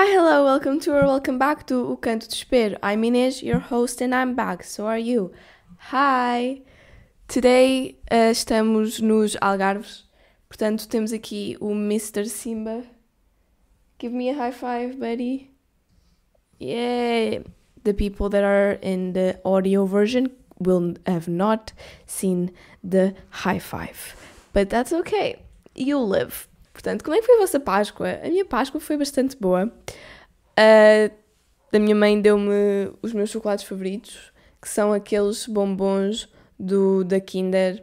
Hi, hello, welcome to or welcome back to O Canto de I'm Inês, your host, and I'm back, so are you. Hi! Today uh, estamos nos Algarves, portanto temos aqui o Mr. Simba. Give me a high five, buddy. Yeah! The people that are in the audio version will have not seen the high five, but that's okay. You'll live. Portanto, como é que foi a vossa Páscoa? A minha Páscoa foi bastante boa. Uh, a minha mãe deu-me os meus chocolates favoritos, que são aqueles bombons do, da Kinder.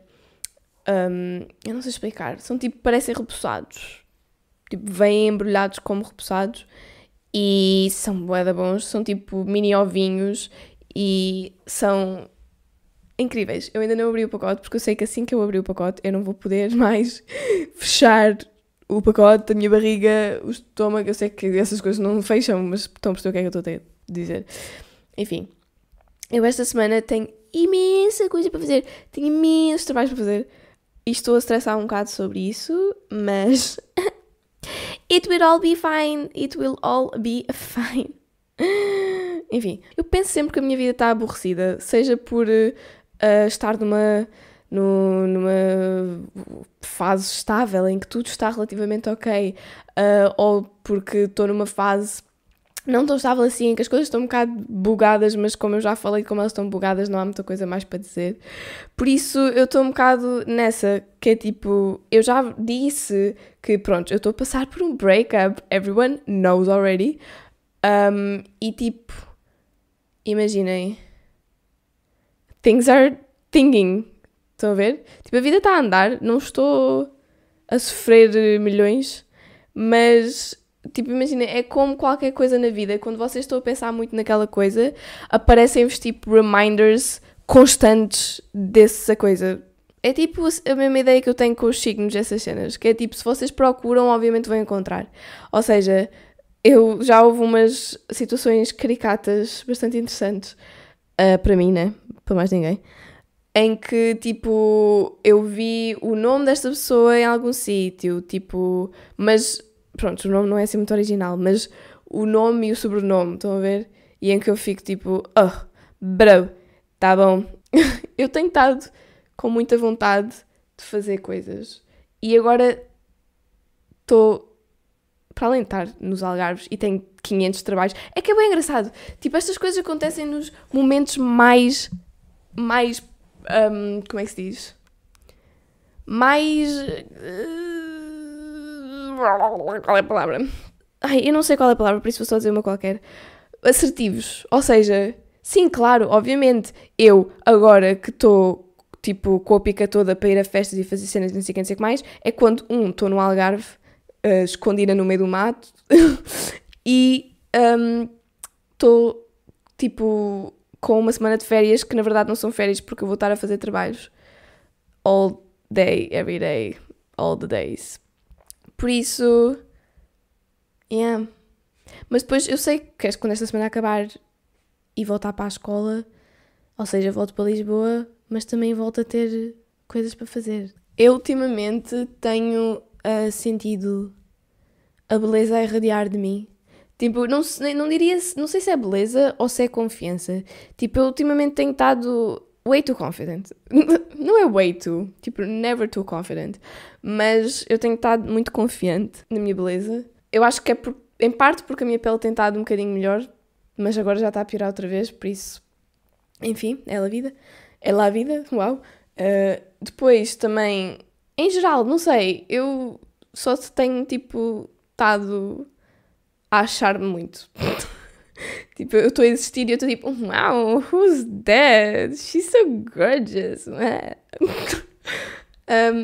Um, eu não sei explicar. São tipo, parecem repousados. Tipo, vêm embrulhados como repousados. E são boeda bons. São tipo mini ovinhos. E são incríveis. Eu ainda não abri o pacote, porque eu sei que assim que eu abrir o pacote, eu não vou poder mais fechar o pacote, a minha barriga, o estômago. Eu sei que essas coisas não fecham, mas estão a perceber o que é que eu estou a dizer. Enfim, eu esta semana tenho imensa coisa para fazer, tenho imensos trabalhos para fazer e estou a estressar um bocado sobre isso, mas. It will all be fine, it will all be fine. Enfim, eu penso sempre que a minha vida está aborrecida, seja por uh, estar numa no, numa fase estável em que tudo está relativamente ok, uh, ou porque estou numa fase não tão estável assim, em que as coisas estão um bocado bugadas, mas como eu já falei, como elas estão bugadas, não há muita coisa mais para dizer. Por isso, eu estou um bocado nessa, que é tipo, eu já disse que pronto, eu estou a passar por um breakup, everyone knows already, um, e tipo, imaginem, things are thinking, Estão a ver? Tipo, a vida está a andar, não estou a sofrer milhões, mas tipo, imagina, é como qualquer coisa na vida, quando vocês estão a pensar muito naquela coisa, aparecem-vos tipo reminders constantes dessa coisa. É tipo a mesma ideia que eu tenho com os signos dessas cenas, que é tipo, se vocês procuram, obviamente vão encontrar. Ou seja, eu já houve umas situações caricatas bastante interessantes, uh, para mim, né? Para mais ninguém em que tipo eu vi o nome desta pessoa em algum sítio, tipo, mas pronto, o nome não é assim muito original, mas o nome e o sobrenome, estão a ver? E em que eu fico tipo, oh, bro, tá bom. eu tenho estado com muita vontade de fazer coisas e agora estou para além de estar nos Algarves e tenho 500 trabalhos, é que é bem engraçado. Tipo, estas coisas acontecem nos momentos mais mais um, como é que se diz? Mais. Eh, qual é a palavra? Ai, eu não sei qual é a palavra, por isso vou só dizer uma qualquer. Assertivos. Ou seja, sim, claro, obviamente, eu agora que estou tipo, com a pica toda para ir a festas e fazer cenas não sei quem, não sei o que mais, é quando, um, estou no Algarve, uh, escondida no meio do mato, e estou, um, tipo, com uma semana de férias que na verdade não são férias porque eu vou estar a fazer trabalhos all day, every day, all the days. Por isso, yeah. Mas depois eu sei que quando esta semana acabar e voltar para a escola, ou seja, volto para Lisboa, mas também volto a ter coisas para fazer. Eu ultimamente tenho uh, sentido a beleza a irradiar de mim Tipo, não, não diria, não sei se é beleza ou se é confiança. Tipo, eu ultimamente tenho estado way too confident. Não é way too, tipo, never too confident. Mas eu tenho estado muito confiante na minha beleza. Eu acho que é por, em parte porque a minha pele tem estado um bocadinho melhor, mas agora já está a piorar outra vez, por isso. Enfim, é a vida. É lá a vida, uau. Uh, depois também, em geral, não sei, eu só tenho, tipo, estado achar-me muito. tipo, eu estou a existir e eu estou tipo, wow, who's that? She's so gorgeous. um,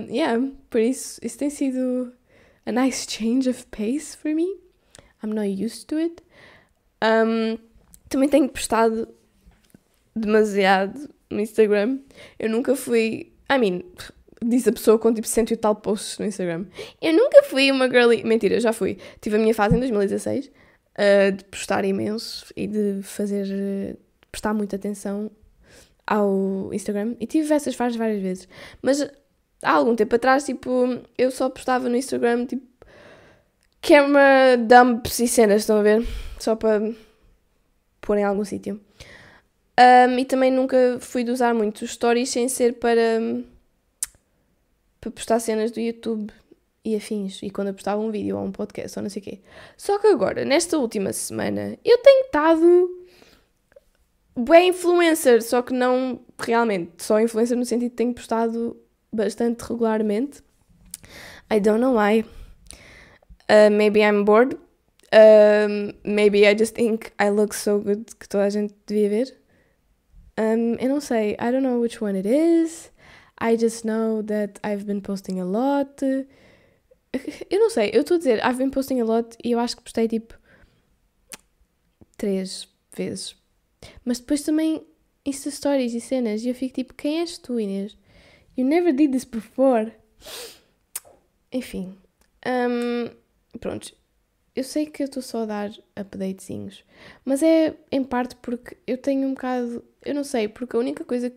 yeah, por isso, isso tem sido a nice change of pace for me. I'm not used to it. Um, também tenho postado demasiado no Instagram. Eu nunca fui. I mean, diz a pessoa com tipo cento e tal posts no Instagram. Eu nunca fui uma girly. Mentira, já fui. Tive a minha fase em 2016 uh, ah, de postar imenso e de fazer. De prestar muita atenção ao Instagram. E tive essas fases várias vezes. Mas há algum tempo atrás, tipo, eu só postava no Instagram tipo. Camera é dumps e cenas, estão a ver? Só para pôr em algum sítio. Um, ah, e também nunca fui de usar muito stories sem ser para para postar cenas do YouTube e afins, e quando eu postava um vídeo ou um podcast ou não sei o quê. Só que agora, nesta última semana, eu tenho estado bem influencer, só que não realmente, só influencer no sentido de tenho postado bastante regularmente. I don't know why. Uh, maybe I'm bored. maybe I just think I look so good que toda a gente devia ver. Um, eu não sei. I don't know which one it is. I just know that I've been posting a lot. Eu não sei, eu estou a dizer I've been posting a lot e eu acho que postei tipo três vezes. Mas depois também Insta Stories e cenas e eu fico tipo, quem és tu, Inês? You never did this before. Enfim. Um, pronto. Eu sei que eu estou só a dar updatezinhos, mas é em parte porque eu tenho um bocado. Eu não sei, porque a única coisa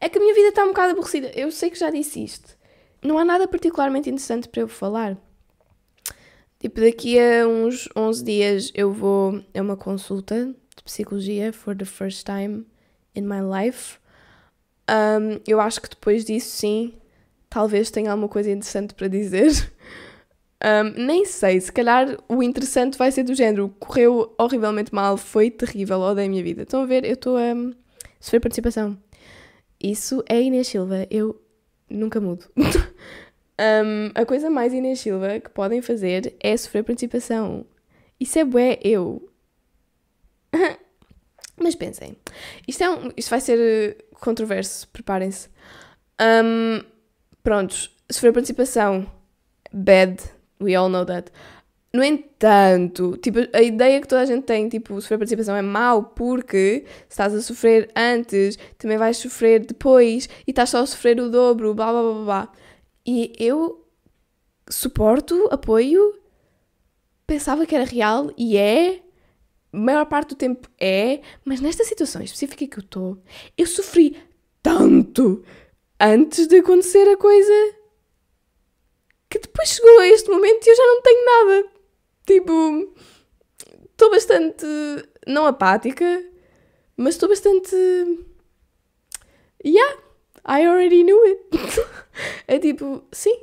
é que a minha vida está um bocado aborrecida. Eu sei que já disse isto. Não há nada particularmente interessante para eu falar. Tipo, daqui a uns 11 dias eu vou a uma consulta de psicologia for the first time in my life. Um, eu acho que depois disso, sim, talvez tenha alguma coisa interessante para dizer. Um, nem sei, se calhar o interessante vai ser do género. Correu horrivelmente mal, foi terrível, odeio a minha vida. Estão a ver? Eu estou a um, sofrer participação. Isso é Inês Silva, eu nunca mudo. um, a coisa mais Inês Silva que podem fazer é sofrer participação. Isso é bué, eu. Mas pensem, isto, é um, isto vai ser eh, controverso, preparem-se. Um, prontos, sofrer participação. bad, we all know that. No entanto, tipo, a ideia que toda a gente tem, tipo, sofrer participação é mau porque se estás a sofrer antes, também vais sofrer depois e estás só a sofrer o dobro, blá blá blá blá. E eu suporto, apoio, pensava que era real e é, maior parte do tempo é, mas nesta situação específica que eu estou, eu sofri tanto antes de acontecer a coisa que depois chegou a este momento e eu já não tenho nada. Tipo, estou bastante. Não apática, mas estou bastante. Yeah, I already knew it. é tipo, sim,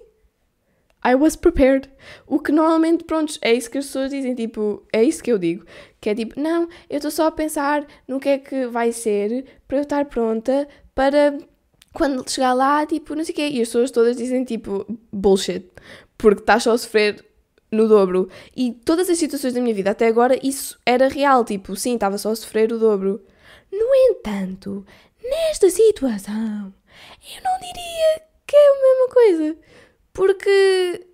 I was prepared. O que normalmente, pronto, é isso que as pessoas dizem, tipo, é isso que eu digo. Que é tipo, não, eu estou só a pensar no que é que vai ser para eu estar pronta para quando chegar lá, tipo, não sei o quê. E as pessoas todas dizem, tipo, bullshit. Porque estás só a sofrer no dobro. E todas as situações da minha vida até agora, isso era real. Tipo, sim, estava só a sofrer o dobro. No entanto, nesta situação, eu não diria que é a mesma coisa. Porque,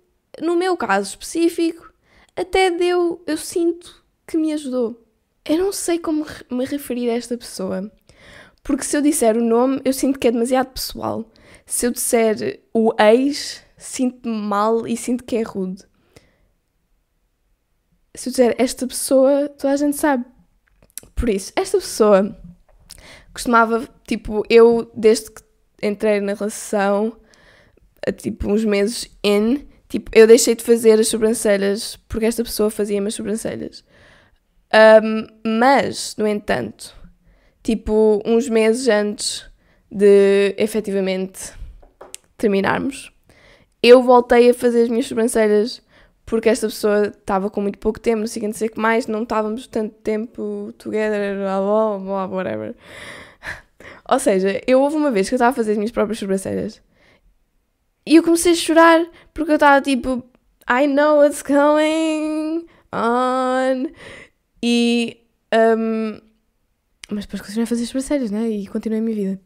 no meu caso específico, até deu. Eu sinto que me ajudou. Eu não sei como me referir a esta pessoa. Porque se eu disser o nome, eu sinto que é demasiado pessoal. Se eu disser o ex, sinto-me mal e sinto que é rude se eu disser esta pessoa, toda a gente sabe. Por isso, esta pessoa costumava, tipo, eu desde que entrei na relação, a, tipo, uns meses in, tipo, eu deixei de fazer as sobrancelhas porque esta pessoa fazia-me as sobrancelhas. Um, mas, no entanto, tipo, uns meses antes de efetivamente terminarmos, eu voltei a fazer as minhas sobrancelhas porque esta pessoa estava com muito pouco tempo, não sei o que, que mais, não estávamos tanto tempo together, blá blá blá, whatever. Ou seja, eu houve uma vez que eu estava a fazer as minhas próprias sobrancelhas e eu comecei a chorar porque eu estava tipo, I know what's going on. E. Um, mas depois continuei a fazer as sobrancelhas, né? E continuei a minha vida.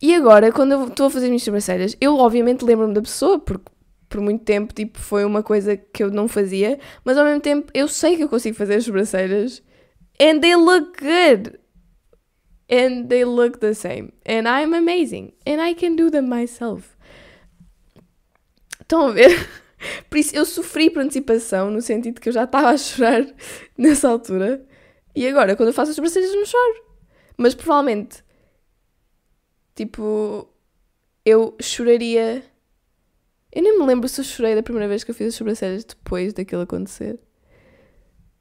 E agora, quando eu estou a fazer as minhas sobrancelhas, eu obviamente lembro-me da pessoa, porque por muito tempo, tipo, foi uma coisa que eu não fazia, mas ao mesmo tempo eu sei que eu consigo fazer as sobrancelhas and they look good. And they look the same. And I'm amazing. And I can do them myself. Estão a ver? Por isso eu sofri por antecipação, no sentido que eu já estava a chorar nessa altura. E agora, quando eu faço as sobrancelhas, não choro. Mas provavelmente, tipo, eu choraria eu nem me lembro se eu chorei da primeira vez que eu fiz as sobrancelhas depois daquilo acontecer.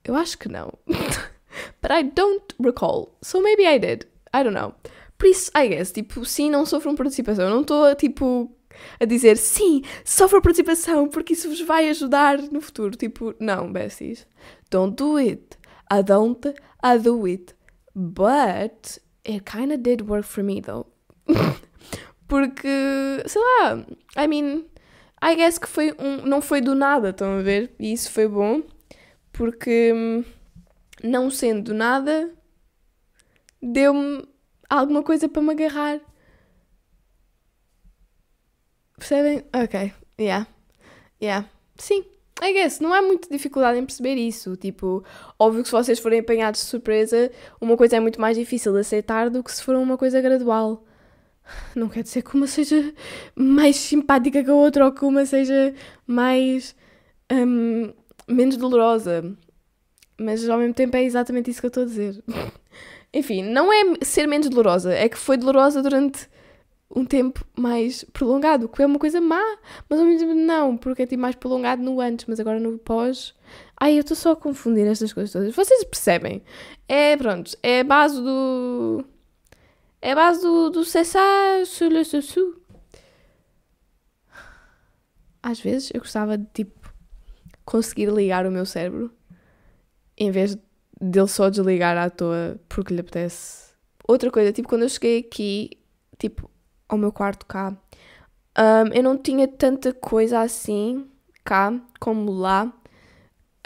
Eu acho que não. But I don't recall. So maybe I did. I don't know. Por isso, I guess, tipo, sim, não sofram participação. Eu não estou, tipo, a dizer sim, sofram participação porque isso vos vai ajudar no futuro. Tipo, não, besties. Don't do it. I don't, I do it. But it kinda did work for me though. porque, sei lá, I mean, I guess que foi um, não foi do nada, estão a ver? E isso foi bom, porque hum, não sendo do nada, deu-me alguma coisa para me agarrar. Percebem? Ok, yeah, yeah, sim. I guess, não há muita dificuldade em perceber isso. Tipo, óbvio que se vocês forem apanhados de surpresa, uma coisa é muito mais difícil de aceitar do que se for uma coisa gradual. Não quer dizer que uma seja mais simpática que a outra ou que uma seja mais. Um, menos dolorosa. Mas ao mesmo tempo é exatamente isso que eu estou a dizer. Enfim, não é ser menos dolorosa, é que foi dolorosa durante um tempo mais prolongado, que é uma coisa má, mas ao mesmo tempo não, porque é tipo mais prolongado no antes, mas agora no pós. Ai, eu estou só a confundir estas coisas todas. Vocês percebem? É, pronto, é a base do. É a base do, do c'est sur le sussu. Às vezes eu gostava de, tipo, conseguir ligar o meu cérebro em vez dele só desligar à toa porque lhe apetece. Outra coisa, tipo, quando eu cheguei aqui, tipo, ao meu quarto cá, um, eu não tinha tanta coisa assim cá como lá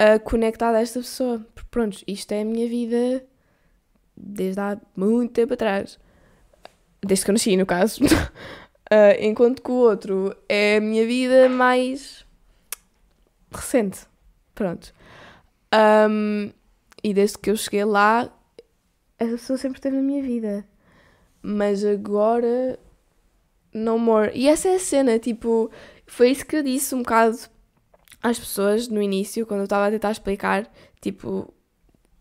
uh, conectada a esta pessoa. Porque, pronto, isto é a minha vida desde há muito tempo atrás. Desde que eu nasci, no caso. Uh, enquanto que o outro é a minha vida mais recente. Pronto. Um, e desde que eu cheguei lá, essa pessoa sempre esteve na minha vida. Mas agora, no more. E essa é a cena, tipo, foi isso que eu disse um bocado às pessoas no início, quando eu estava a tentar explicar, tipo,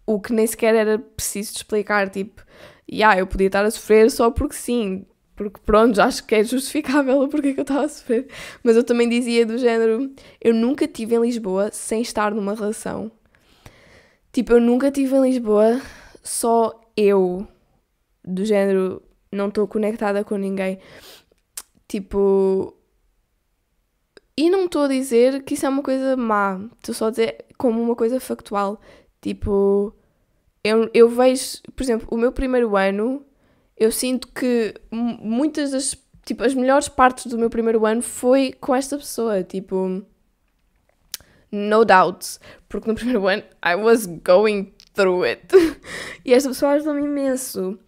o que nem sequer era preciso explicar, tipo, e yeah, eu podia estar a sofrer só porque sim, porque pronto, já acho que é justificável porque é que eu estava a sofrer. Mas eu também dizia do género: eu nunca estive em Lisboa sem estar numa relação. Tipo, eu nunca estive em Lisboa só eu, do género, não estou conectada com ninguém. Tipo. E não estou a dizer que isso é uma coisa má, estou só a dizer como uma coisa factual. Tipo, eu, eu vejo, por exemplo, o meu primeiro ano, eu sinto que muitas das, tipo, as melhores partes do meu primeiro ano foi com esta pessoa, tipo, no doubt, porque no primeiro ano I was going through it. e esta pessoa ajudou-me imenso.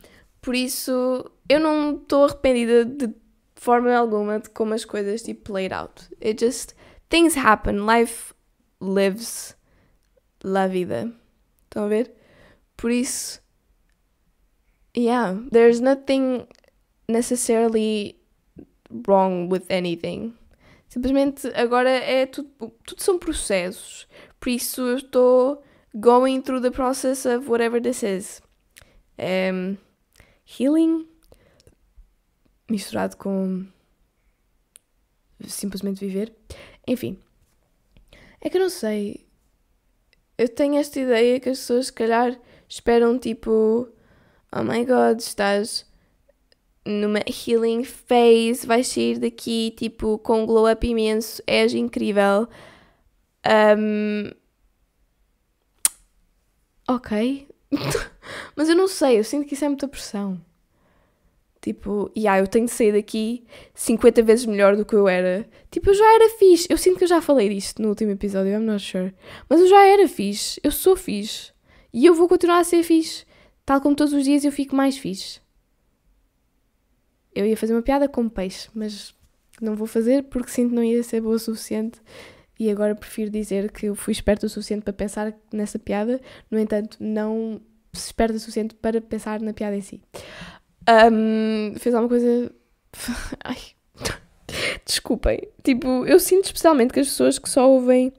Por isso, eu não estou arrependida de forma alguma de como as coisas tipo played out. It just things happen, life lives la vida. Estão a ver? Por isso, yeah, there's nothing necessarily wrong with anything. Simplesmente agora é tudo, tudo são processos. Por isso eu estou going through the process of whatever this is. Um, healing misturado com simplesmente viver. Enfim, é que eu não sei. Eu tenho esta ideia que as pessoas, se calhar, esperam tipo, oh my god, estás numa healing phase, vais sair daqui tipo com um glow up imenso, és incrível. Um, ok, mas eu não sei, eu sinto que isso é muita pressão. Tipo, e yeah, eu tenho de sair daqui 50 vezes melhor do que eu era. Tipo, eu já era fixe. Eu sinto que eu já falei disto no último episódio, I'm not sure. Mas eu já era fixe. Eu sou fixe. E eu vou continuar a ser fixe. Tal como todos os dias eu fico mais fixe. Eu ia fazer uma piada com peixe, mas não vou fazer porque sinto que não ia ser boa o suficiente. E agora prefiro dizer que eu fui esperta o suficiente para pensar nessa piada, no entanto, não esperta o suficiente para pensar na piada em si. Um, fez alguma coisa. Ai. Desculpem. Tipo, eu sinto especialmente que as pessoas que só ouvem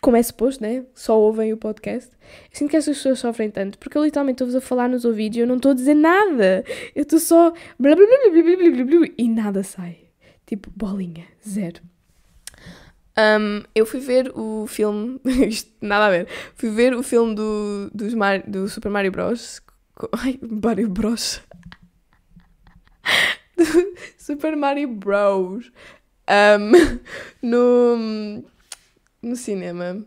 como é suposto, né? Só ouvem o podcast. Eu sinto que essas pessoas sofrem tanto, porque eu literalmente estou-vos a falar nos ouvidos e eu não estou a dizer nada. Eu estou só. Blá, blá, blá, e nada sai. Tipo, bolinha, zero. Um, eu fui ver o filme. Isto, nada a ver. Fui ver o filme do, dos Mar, do Super Mario Bros. Ai, Mario Bros. Super Mario Bros. Um, no no cinema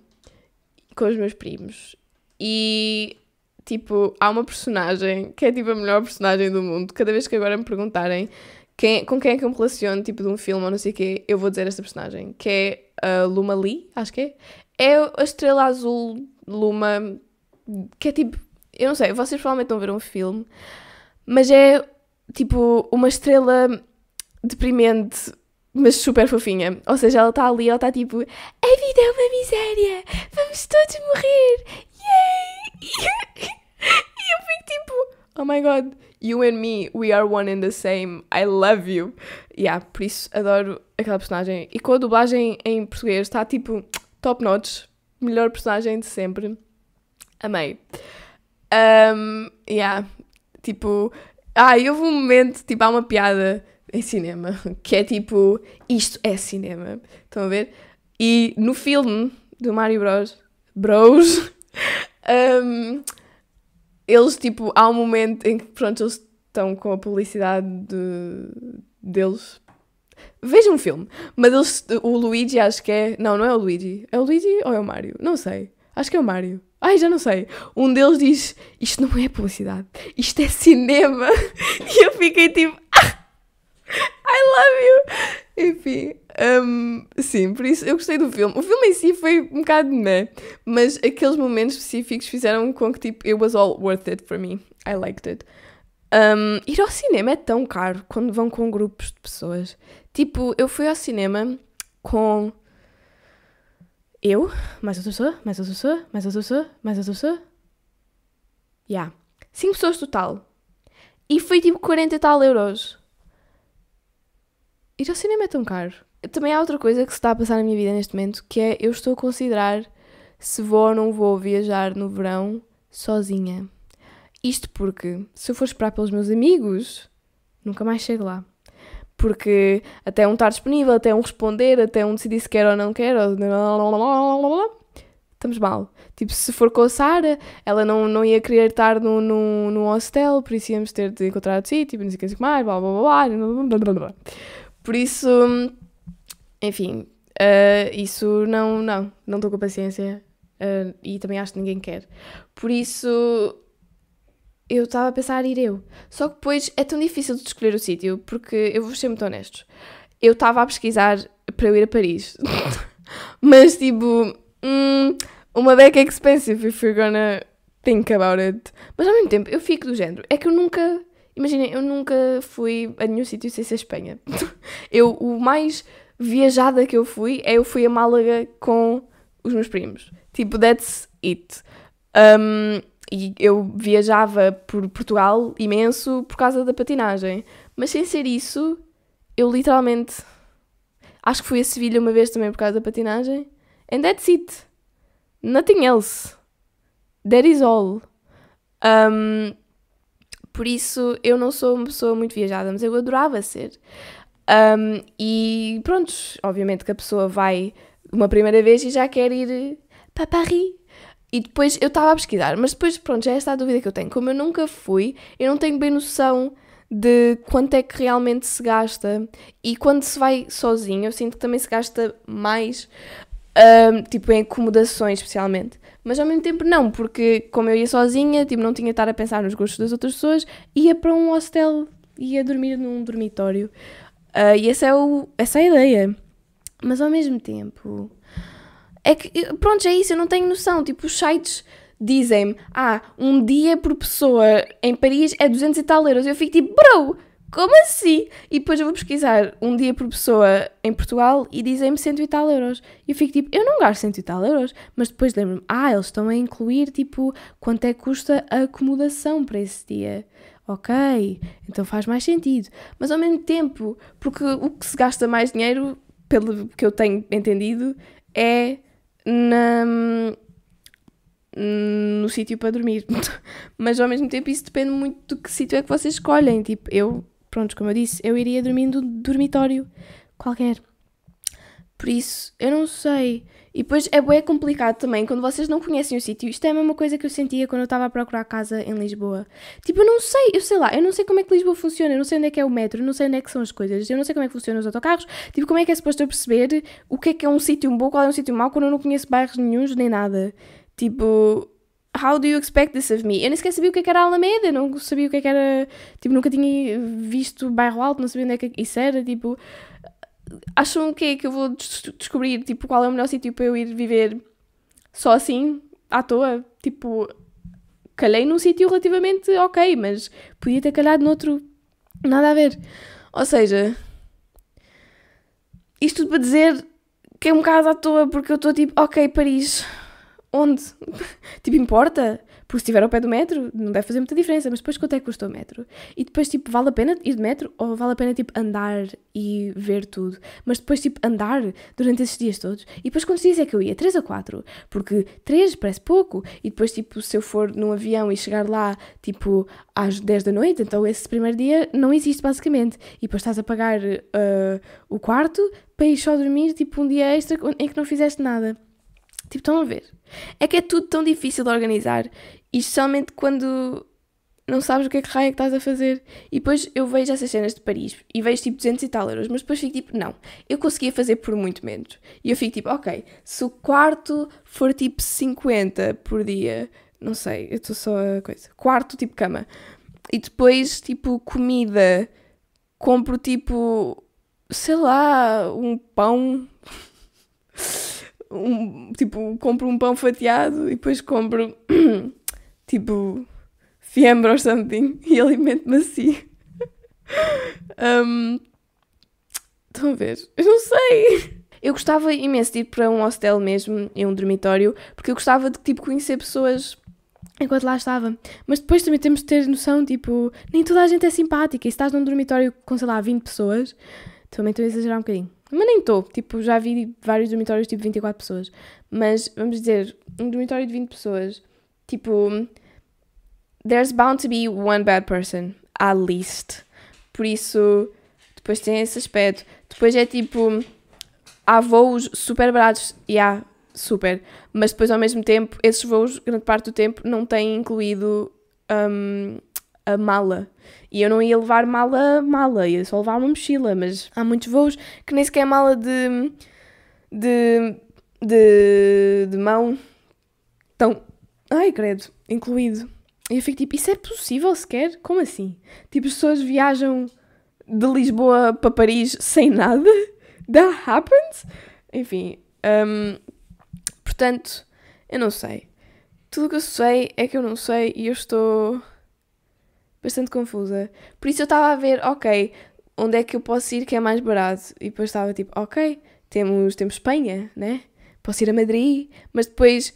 com os meus primos e tipo, há uma personagem que é tipo a melhor personagem do mundo. Cada vez que agora me perguntarem quem, com quem é que eu me relaciono, tipo de um filme ou não sei o quê, eu vou dizer esta personagem, que é a Luma Lee, acho que é. É a estrela azul Luma, que é tipo, eu não sei, vocês provavelmente não viram um filme, mas é tipo uma estrela deprimente mas super fofinha. Ou seja, ela está ali, ela está tipo: A vida é uma miséria, vamos todos morrer, yay! E eu fico tipo: Oh my god, you and me, we are one and the same, I love you. Yeah, por isso adoro aquela personagem. E com a dublagem em português está tipo top notch, melhor personagem de sempre. Amei. Um, yeah, tipo, ah, houve um momento, tipo, há uma piada em é cinema, que é tipo, isto é cinema, estão a ver? E no filme do Mario Bros, Bros, um, eles tipo, há um momento em que pronto, eles estão com a publicidade de, deles. Vejam o filme, mas eles, o Luigi acho que é, não, não é o Luigi, é o Luigi ou é o Mario? Não sei, acho que é o Mario. Ai, já não sei. Um deles diz: Isto não é publicidade, isto é cinema. E eu fiquei tipo: ah! I love you! Enfim, um, sim, por isso eu gostei do filme. O filme em si foi um bocado meh, mas aqueles momentos específicos fizeram com que tipo, it was all worth it for me. I liked it. Um, ir ao cinema é tão caro quando vão com grupos de pessoas. Tipo, eu fui ao cinema com eu, mais outra pessoa, mais outra pessoa, mais outra pessoa, mais outra pessoa. Yeah. 5 pessoas total. E foi tipo 40 e tal euros ir ao cinema é tão caro. Também há outra coisa que se está a passar na minha vida neste momento, que é eu estou a considerar se vou ou não vou viajar no verão sozinha. Isto porque se eu for esperar pelos meus amigos, nunca mais chego lá. Porque até um estar disponível, até um responder, até um decidir se quer ou não quer, estamos mal. Tipo, se for com a Sara, ela não, não ia querer estar no, no, no hostel, por isso íamos ter de encontrar outro sítio, não sei o que mais, blá blá blá blá blá blá blá. blá. Por isso, enfim, uh, isso não, não, não estou com paciência uh, e também acho que ninguém quer. Por isso, eu estava a pensar ir eu. Só que depois é tão difícil de escolher o sítio, porque eu vou ser muito honesto. Eu estava a pesquisar para eu ir a Paris, mas tipo, hum, uma beca expensive if you're gonna think about it. Mas ao mesmo tempo, eu fico do género, é que eu nunca Imaginem, eu nunca fui a nenhum sítio sem ser Espanha. eu, o mais viajada que eu fui é eu fui a Málaga com os meus primos. Tipo, that's it. Um, e eu viajava por Portugal imenso por causa da patinagem. Mas sem ser isso, eu literalmente. Acho que fui a Sevilha uma vez também por causa da patinagem. And that's it. Nothing else. That is all. Um, por isso, eu não sou uma pessoa muito viajada, mas eu adorava ser. Um, e pronto, obviamente que a pessoa vai uma primeira vez e já quer ir para Paris. E depois eu estava a pesquisar, mas depois, pronto, já é esta a dúvida que eu tenho. Como eu nunca fui, eu não tenho bem noção de quanto é que realmente se gasta. E quando se vai sozinho, eu sinto que também se gasta mais. Um, tipo, em acomodações, especialmente. Mas ao mesmo tempo, não, porque como eu ia sozinha, tipo, não tinha de estar a pensar nos gostos das outras pessoas, ia para um hostel, ia dormir num dormitório. Uh, e essa é, o, essa é a ideia. Mas ao mesmo tempo. É que, pronto, é isso, eu não tenho noção. Tipo, os sites dizem-me, ah, um dia por pessoa em Paris é 200 e tal euros. Eu fico tipo, bro! como assim? E depois eu vou pesquisar um dia por pessoa em Portugal e dizem-me cento e tal euros. E eu fico tipo, eu não gasto cento e tal euros, mas depois lembro-me, ah, eles estão a incluir tipo quanto é que custa a acomodação para esse dia. Ok, então faz mais sentido. Mas ao mesmo tempo, porque o que se gasta mais dinheiro, pelo que eu tenho entendido, é na, no sítio para dormir. mas ao mesmo tempo isso depende muito do que sítio é que vocês escolhem. Tipo, eu pronto, como eu disse, eu iria dormir num dormitório qualquer. Por isso, eu não sei. E depois é bem complicado também quando vocês não conhecem o sítio. Isto é a mesma coisa que eu sentia quando eu estava a procurar casa em Lisboa. Tipo, eu não sei, eu sei lá, eu não sei como é que Lisboa funciona, eu não sei onde é que é o metro, eu não sei onde é que são as coisas, eu não sei como é que funcionam os autocarros. Tipo, como é que é suposto eu perceber o que é que é um sítio bom, qual é um sítio mau, quando eu não conheço bairros nenhums nem nada. Tipo, How do you expect this of me? Eu nem sequer sabia o que, é era a Alameda, não sabia o é que, era. Tipo, nunca tinha visto bairro alto, não sabia onde é que isso era. Tipo, acham o que é que eu vou des descobrir? Tipo, qual é o melhor sítio para eu ir viver só assim, à toa? Tipo, calhei num sítio relativamente ok, mas podia ter calhado noutro. Nada a ver. Ou seja, isto tudo para dizer que é um bocado à toa, porque eu estou tipo, ok, Paris, Onde? tipo, importa? Porque se estiver ao pé do metro, não deve fazer muita diferença, mas depois quanto é que custa o metro? E depois, tipo, vale a pena ir de metro ou vale a pena, tipo, andar e ver tudo? Mas depois, tipo, andar durante esses dias todos? E depois quantos dias é que eu ia? Três ou quatro? Porque três parece pouco. E depois, tipo, se eu for num avião e chegar lá, tipo, às 10 da noite, então esse primeiro dia não existe, basicamente. E depois estás a pagar uh, o quarto para ir só dormir, tipo, um dia extra em que não fizeste nada. Tipo, estão a ver? É que é tudo tão difícil de organizar e especialmente quando não sabes o que é que raio é que estás a fazer. E depois eu vejo essas cenas de Paris e vejo tipo 200 e tal euros, mas depois fico tipo, não, eu conseguia fazer por muito menos. E eu fico tipo, ok, se o quarto for tipo 50 por dia, não sei, eu estou só a coisa. Quarto tipo cama. E depois tipo comida, compro tipo, sei lá, um pão um, tipo, compro um pão fatiado e depois compro tipo fiambre ou something e alimento-me assim. um, estão a ver? Eu não sei. Eu gostava imenso de ir para um hostel mesmo, em um dormitório, porque eu gostava de tipo conhecer pessoas enquanto lá estava. Mas depois também temos de ter noção, tipo, nem toda a gente é simpática. E se estás num dormitório com, sei lá, 20 pessoas, também estou a exagerar um bocadinho. Mas nem estou. Tipo, já vi vários dormitórios tipo 24 pessoas. Mas vamos dizer, um dormitório de 20 pessoas, tipo. There's bound to be one bad person, at least. Por isso, depois tem esse aspecto. Depois é tipo. Há voos super baratos e yeah, há super. Mas depois, ao mesmo tempo, esses voos, grande parte do tempo, não têm incluído. Um, a mala. E eu não ia levar mala, mala, ia só levar uma mochila, mas há muitos voos que nem sequer é mala de, de, de, de mão tão, ai credo, incluído. E eu fico tipo, isso é possível sequer? Como assim? Tipo, as pessoas viajam de Lisboa para Paris sem nada? That happens? Enfim, um, portanto, eu não sei. Tudo o que eu sei é que eu não sei e eu estou bastante confusa. Por isso eu estava a ver, ok, onde é que eu posso ir que é mais barato? E depois estava tipo, ok, temos, temos Espanha, né? Posso ir a Madrid, mas depois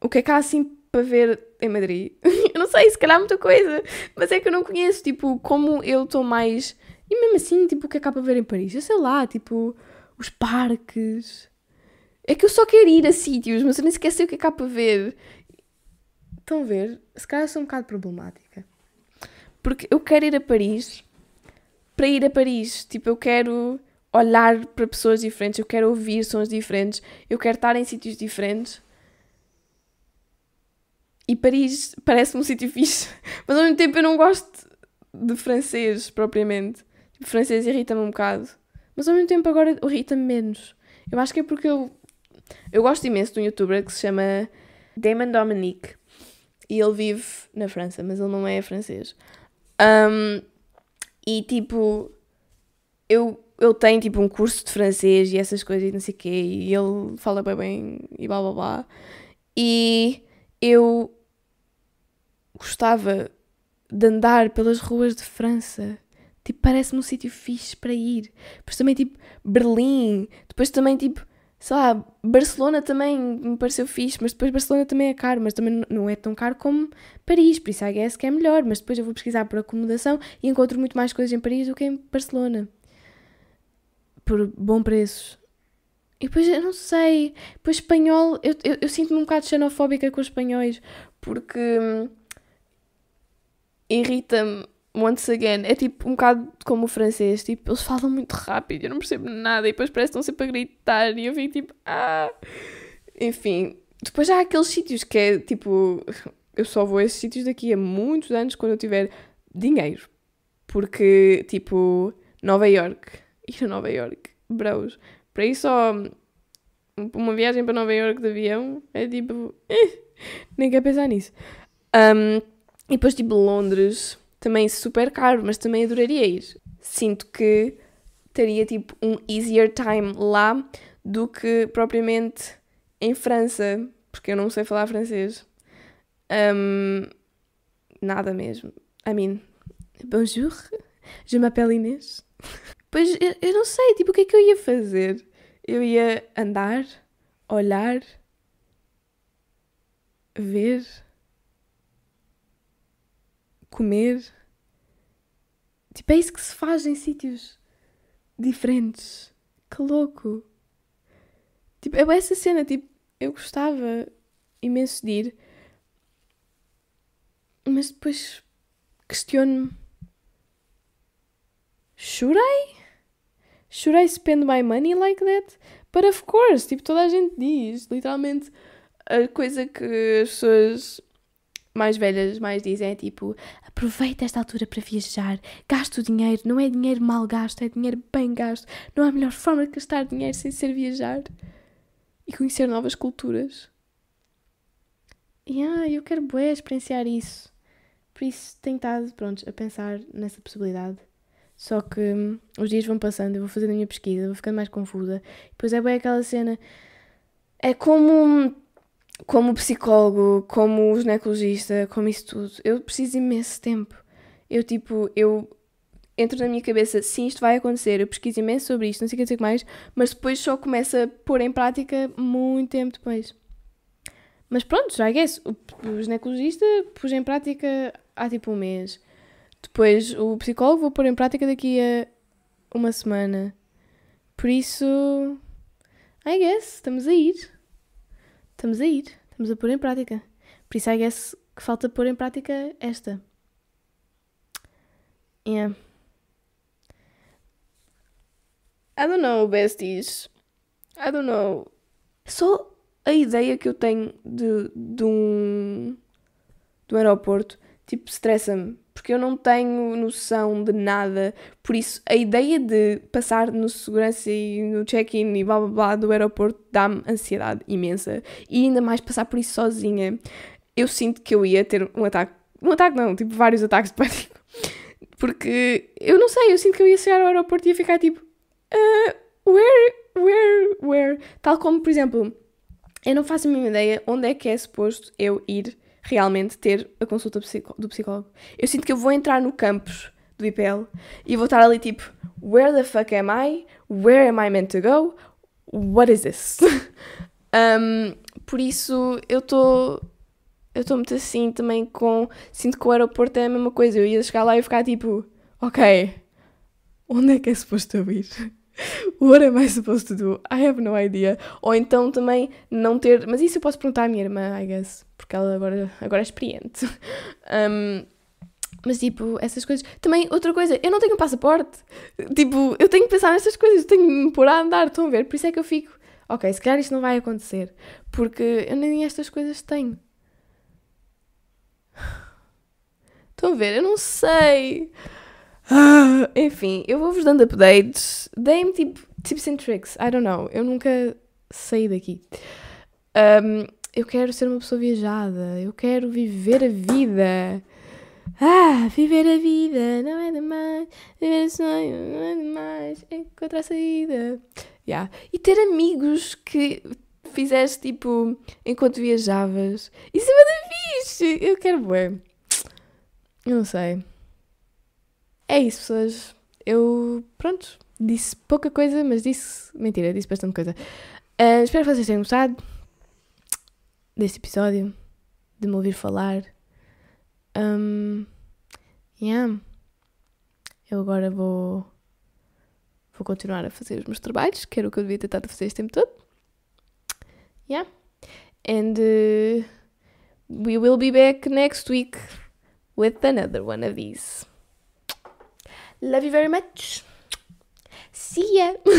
o que é que há assim para ver em Madrid? eu não sei, se calhar muita coisa, mas é que eu não conheço, tipo, como eu estou mais. E mesmo assim, tipo, o que é que há para ver em Paris? Eu sei lá, tipo, os parques. É que eu só quero ir a sítios, mas eu nem sequer sei o que é que há para ver. Estão a ver? Se calhar sou um bocado problemática. Porque eu quero ir a Paris para ir a Paris. Tipo, eu quero olhar para pessoas diferentes, eu quero ouvir sons diferentes, eu quero estar em sítios diferentes. E Paris parece-me um sítio fixe, mas ao mesmo tempo eu não gosto de francês propriamente. O tipo, francês irrita-me um bocado, mas ao mesmo tempo agora irrita-me menos. Eu acho que é porque eu, eu gosto imenso de um youtuber que se chama Damon Dominique e ele vive na França, mas ele não é francês. Um, e tipo, eu, eu tenho tipo um curso de francês e essas coisas e não sei o quê, e ele fala bem bem e blá blá blá. E eu gostava de andar pelas ruas de França. Tipo, parece-me um sítio fixe para ir. Depois também, tipo, Berlim. Depois também, tipo, sei lá, Barcelona também me pareceu fixe, mas depois Barcelona também é caro, mas também não é tão caro como Paris, por isso a guess que é melhor, mas depois eu vou pesquisar por acomodação e encontro muito mais coisas em Paris do que em Barcelona. Por bom preço. E depois, eu não sei, depois espanhol, eu, eu, eu sinto-me um bocado xenofóbica com os espanhóis, porque hum, irrita-me once again, é tipo um bocado como o francês, tipo, eles falam muito rápido, eu não percebo nada, e depois parece que estão sempre a gritar, e eu fico tipo, ah. Enfim, depois há aqueles sítios que é tipo, eu só vou a esses sítios daqui a muitos anos quando eu tiver dinheiro, porque tipo, Nova York, ir a Nova York, bros, para ir só hum, uma viagem para Nova York de avião é tipo, eh, nem quer pensar nisso. Um, e depois tipo Londres também super caro, mas também adoraria ir. Sinto que teria tipo um easier time lá do que propriamente em França, porque eu não sei falar francês. Um, nada mesmo. I mean, bonjour, je m'appelle Inês. Pois eu, eu, não sei, tipo, o que é que eu ia fazer? Eu ia andar, olhar, ver comer. Tipo, é isso que se faz em sítios diferentes. Que louco! Tipo, é essa cena, tipo, eu gostava imenso de ir, mas depois questiono-me: Should I? Should I spend my money like that? But of course, tipo, toda a gente diz, literalmente, a coisa que as pessoas mais velhas mais dizem é tipo: aproveita esta altura para viajar, gasta o dinheiro, não é dinheiro mal gasto, é dinheiro bem gasto. Não há melhor forma de gastar dinheiro sem ser viajar e conhecer novas culturas. E ah, eu quero bué experienciar isso. Por isso tenho estado, pronto, a pensar nessa possibilidade. Só que hum, os dias vão passando, eu vou fazendo a minha pesquisa, vou ficando mais confusa. Depois é bem aquela cena. É como hum, como psicólogo, como ginecologista, como isso tudo, eu preciso imenso tempo. Eu, tipo, eu entro na minha cabeça, sim, isto vai acontecer, eu pesquiso imenso sobre isto, não sei o que dizer mais, mas depois só começo a pôr em prática muito tempo depois. Mas pronto, já é isso. o ginecologista pus em prática há tipo um mês. Depois o psicólogo vou pôr em prática daqui a uma semana. Por isso, I guess, estamos a ir estamos a ir, estamos a pôr em prática. Por isso, I guess que falta pôr em prática esta. Yeah. I don't know, besties. I don't know. Só a ideia que eu tenho de, de um. do aeroporto, tipo, estressa-me porque eu não tenho noção de nada. Por isso, a ideia de passar no segurança e no check-in e blá blá blá do aeroporto dá-me ansiedade imensa. E ainda mais passar por isso sozinha. Eu sinto que eu ia ter um ataque. Um ataque não, tipo vários ataques de pânico. Porque eu não sei, eu sinto que eu ia chegar ao aeroporto e ia ficar tipo. Uh, where, where, where? Tal como, por exemplo, eu não faço a mínima ideia onde é que é suposto eu ir realmente ter a consulta do psicólogo. Eu sinto que eu vou entrar no campus do IPL e vou estar ali tipo: Where the fuck am I? Where am I meant to go? What is this? um, por isso eu estou. Eu estou muito assim também com. Sinto que o aeroporto é a mesma coisa. Eu ia chegar lá e ficar tipo: Ok, onde é que é suposto eu ir? What am I supposed to do? I have no idea. Ou então também não ter. Mas isso eu posso perguntar à minha irmã, I guess, porque ela agora, agora é experiente. Um, mas tipo, essas coisas. Também, outra coisa, eu não tenho um passaporte. Tipo, eu tenho que pensar nessas coisas, tenho que me pôr a andar, estão a ver? Por isso é que eu fico. Ok, se calhar isto não vai acontecer, porque eu nem estas coisas tenho. Estão a ver? Eu não sei. Ah, enfim, eu vou-vos dando updates. Deem-me tipo tips and tricks. I don't know. Eu nunca saí daqui. Um, eu quero ser uma pessoa viajada. Eu quero viver a vida. Ah, viver a vida não é demais. Viver o sonho não é demais. Encontrar a saída. Yeah. E ter amigos que fizeste tipo enquanto viajavas. Isso é uma fixe. Eu quero ver. Eu não sei. É isso, pessoas. Eu, pronto, disse pouca coisa, mas disse. Mentira, disse bastante coisa. Uh, espero que vocês tenham gostado deste episódio, de me ouvir falar. Um, yeah. Eu agora vou. Vou continuar a fazer os meus trabalhos, que era o que eu devia tentar fazer este tempo todo. Yeah. And uh, we will be back next week with another one of these. Love you very much. See ya.